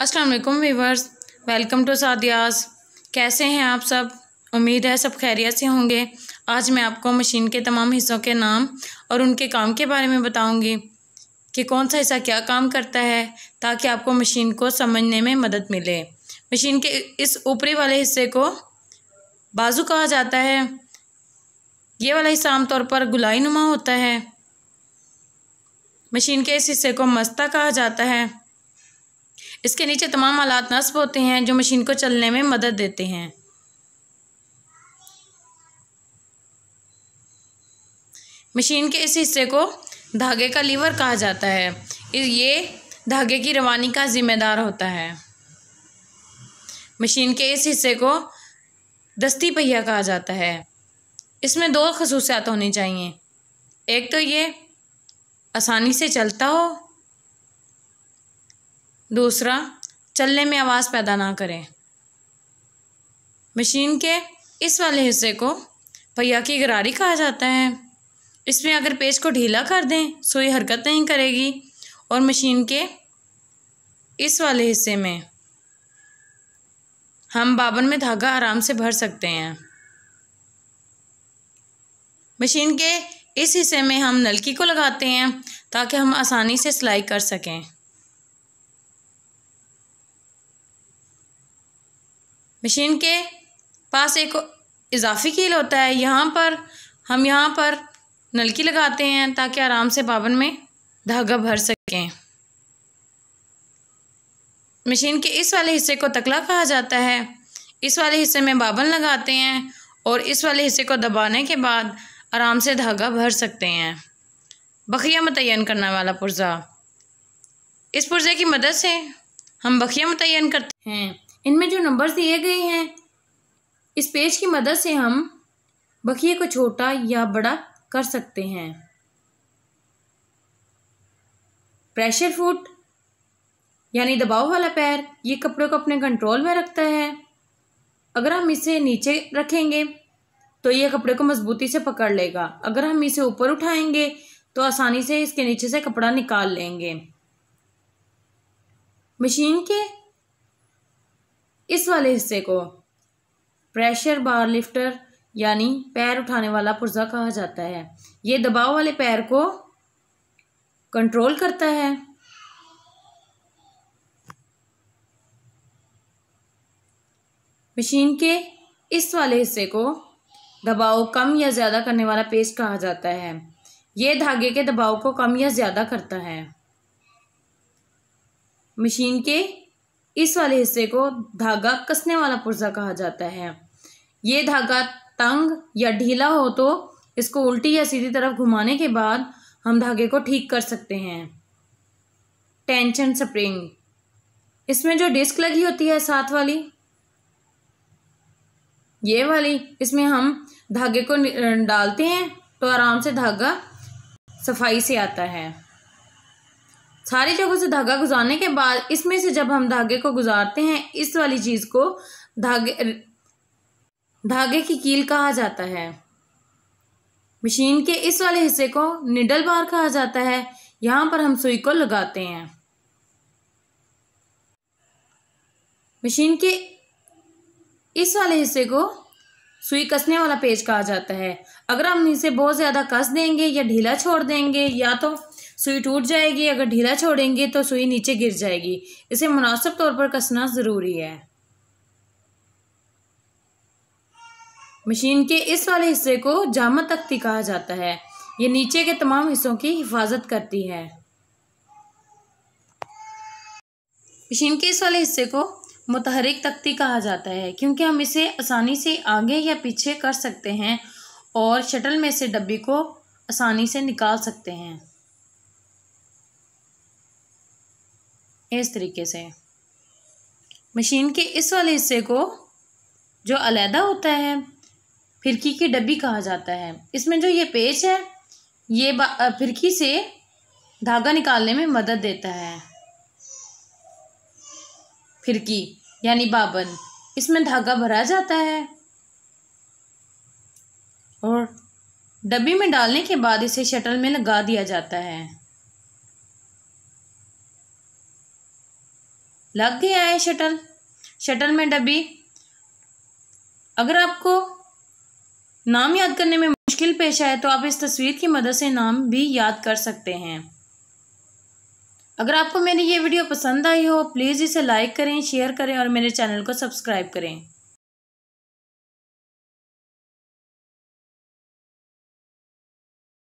अस्सलाम वालेकुम viewers welcome to सादियाज कैसे हैं आप सब उम्मीद है सब खैरियत से होंगे आज मैं आपको मशीन के तमाम हिस्सों के नाम और उनके काम के बारे में बताऊंगी कि कौन सा हिस्सा क्या काम करता है ताकि आपको मशीन को समझने में मदद मिले मशीन के इस ऊपरी वाले हिस्से को बाजू कहा जाता है ये वाला हिस्सा आमतौर पर गुलाई नुमा होता है मशीन के इस हिस्से को मस्ता कहा जाता है इसके नीचे तमाम आलात नस्ब होते हैं जो मशीन को चलने में मदद देते हैं मशीन के इस हिस्से को धागे का लीवर कहा जाता है ये धागे की रवानी का जिम्मेदार होता है मशीन के इस हिस्से को दस्ती पहिया कहा जाता है इसमें दो खसूसियात होनी चाहिए एक तो ये आसानी से चलता हो दूसरा चलने में आवाज़ पैदा ना करें मशीन के इस वाले हिस्से को पहिया की गरारी कहा जाता है इसमें अगर पेज को ढीला कर दें सुई हरकत नहीं करेगी और मशीन के इस वाले हिस्से में हम बाबन में धागा आराम से भर सकते हैं मशीन के इस हिस्से में हम नलकी को लगाते हैं ताकि हम आसानी से सिलाई कर सकें मशीन के पास एक इजाफी कील होता है यहाँ पर हम यहाँ पर नलकी लगाते हैं ताकि आराम से बाबन में धागा भर सकें मशीन के इस वाले हिस्से को तकला कहा जाता है इस वाले हिस्से में बाबन लगाते हैं और इस वाले हिस्से को दबाने के बाद आराम से धागा भर सकते हैं बखिया मुतन करने वाला पुर्ज़ा इस पुर्ज़े की मदद से हम बखिया मुतन करते हैं इनमें जो नंबर दिए गए हैं इस पेज की मदद से हम बखिए को छोटा या बड़ा कर सकते हैं प्रेशर फुट यानी दबाव वाला पैर ये कपड़े को अपने कंट्रोल में रखता है अगर हम इसे नीचे रखेंगे तो ये कपड़े को मजबूती से पकड़ लेगा अगर हम इसे ऊपर उठाएंगे तो आसानी से इसके नीचे से कपड़ा निकाल लेंगे मशीन के इस वाले हिस्से को प्रेशर बार लिफ्टर यानी पैर उठाने वाला पुर्जा कहा जाता है ये दबाव वाले पैर को कंट्रोल करता है मशीन के इस वाले हिस्से को दबाव कम या ज़्यादा करने वाला पेस्ट कहा जाता है ये धागे के दबाव को कम या ज़्यादा करता है मशीन के इस वाले हिस्से को धागा कसने वाला पुर्जा कहा जाता है ये धागा तंग या ढीला हो तो इसको उल्टी या सीधी तरफ घुमाने के बाद हम धागे को ठीक कर सकते हैं टेंशन स्प्रिंग इसमें जो डिस्क लगी होती है साथ वाली ये वाली इसमें हम धागे को डालते हैं तो आराम से धागा सफाई से आता है सारी जगहों से धागा गुजारने के बाद इसमें से जब हम धागे को गुजारते हैं इस वाली चीज़ को धागे धागे की कील कहा जाता है मशीन के इस वाले हिस्से को निडल बार कहा जाता है यहाँ पर हम सुई को लगाते हैं मशीन के इस वाले हिस्से को सुई कसने वाला पेज कहा जाता है अगर हम इसे बहुत ज़्यादा कस देंगे या ढीला छोड़ देंगे या तो सुई टूट जाएगी अगर ढीला छोड़ेंगे तो सुई नीचे गिर जाएगी इसे मुनासिब तौर पर कसना ज़रूरी है मशीन के इस वाले हिस्से को जामा तख्ती कहा जाता है ये नीचे के तमाम हिस्सों की हिफाजत करती है मशीन के इस वाले हिस्से को मुतहरक तख्ती कहा जाता है क्योंकि हम इसे आसानी से आगे या पीछे कर सकते हैं और शटल में से डब्बी को आसानी से निकाल सकते हैं इस तरीके से मशीन के इस वाले हिस्से को जो अलहदा होता है फिरकी की डब्बी कहा जाता है इसमें जो ये पेच है ये फिरकी से धागा निकालने में मदद देता है फिरकी यानी बाबन इसमें धागा भरा जाता है और डब्बी में डालने के बाद इसे शटल में लगा दिया जाता है लग गया है शटल शटल में डब्बी अगर आपको नाम याद करने में मुश्किल पेश आए तो आप इस तस्वीर की मदद से नाम भी याद कर सकते हैं अगर आपको मेरी ये वीडियो पसंद आई हो प्लीज़ इसे लाइक करें शेयर करें और मेरे चैनल को सब्सक्राइब करें